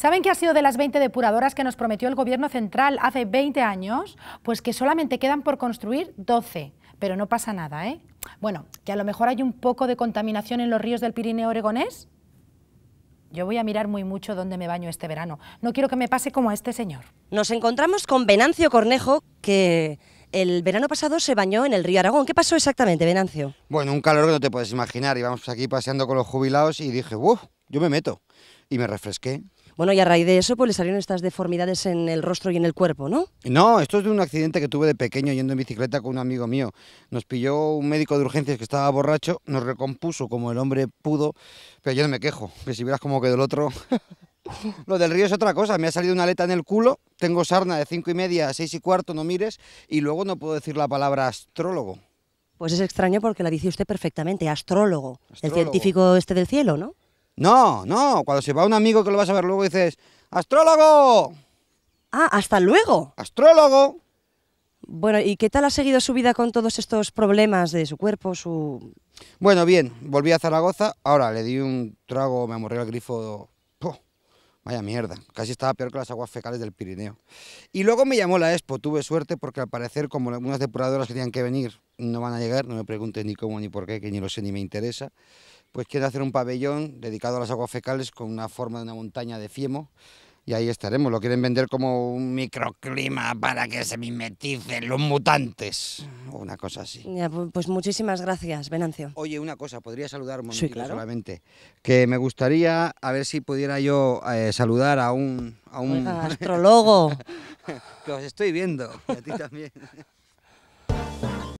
¿Saben qué ha sido de las 20 depuradoras que nos prometió el Gobierno Central hace 20 años? Pues que solamente quedan por construir 12, pero no pasa nada, ¿eh? Bueno, que a lo mejor hay un poco de contaminación en los ríos del Pirineo Oregonés. Yo voy a mirar muy mucho dónde me baño este verano. No quiero que me pase como a este señor. Nos encontramos con Venancio Cornejo, que el verano pasado se bañó en el río Aragón. ¿Qué pasó exactamente, Venancio? Bueno, un calor que no te puedes imaginar. Íbamos aquí paseando con los jubilados y dije, uff, yo me meto. Y me refresqué. Bueno, y a raíz de eso, pues le salieron estas deformidades en el rostro y en el cuerpo, ¿no? No, esto es de un accidente que tuve de pequeño yendo en bicicleta con un amigo mío. Nos pilló un médico de urgencias que estaba borracho, nos recompuso como el hombre pudo, pero yo no me quejo, que si vieras como quedó del otro... Lo del río es otra cosa, me ha salido una aleta en el culo, tengo sarna de cinco y media a seis y cuarto, no mires, y luego no puedo decir la palabra astrólogo. Pues es extraño porque la dice usted perfectamente, astrólogo. el científico este del cielo, ¿no? No, no, cuando se va un amigo que lo vas a ver luego dices, ¡Astrólogo! Ah, hasta luego. Astrólogo. Bueno, ¿y qué tal ha seguido su vida con todos estos problemas de su cuerpo, su...? Bueno, bien, volví a Zaragoza, ahora le di un trago, me amorré el grifo Vaya mierda, casi estaba peor que las aguas fecales del Pirineo. Y luego me llamó la Expo, tuve suerte porque al parecer como algunas depuradoras que tenían que venir no van a llegar, no me pregunten ni cómo ni por qué, que ni lo sé ni me interesa, pues quiero hacer un pabellón dedicado a las aguas fecales con una forma de una montaña de fiemo y ahí estaremos. Lo quieren vender como un microclima para que se mimeticen los mutantes o mm. una cosa así. pues muchísimas gracias, Venancio. Oye, una cosa, podría saludar un momentito sí, claro. solamente. Que me gustaría, a ver si pudiera yo eh, saludar a un... A un... astrólogo. que estoy viendo, y a ti también.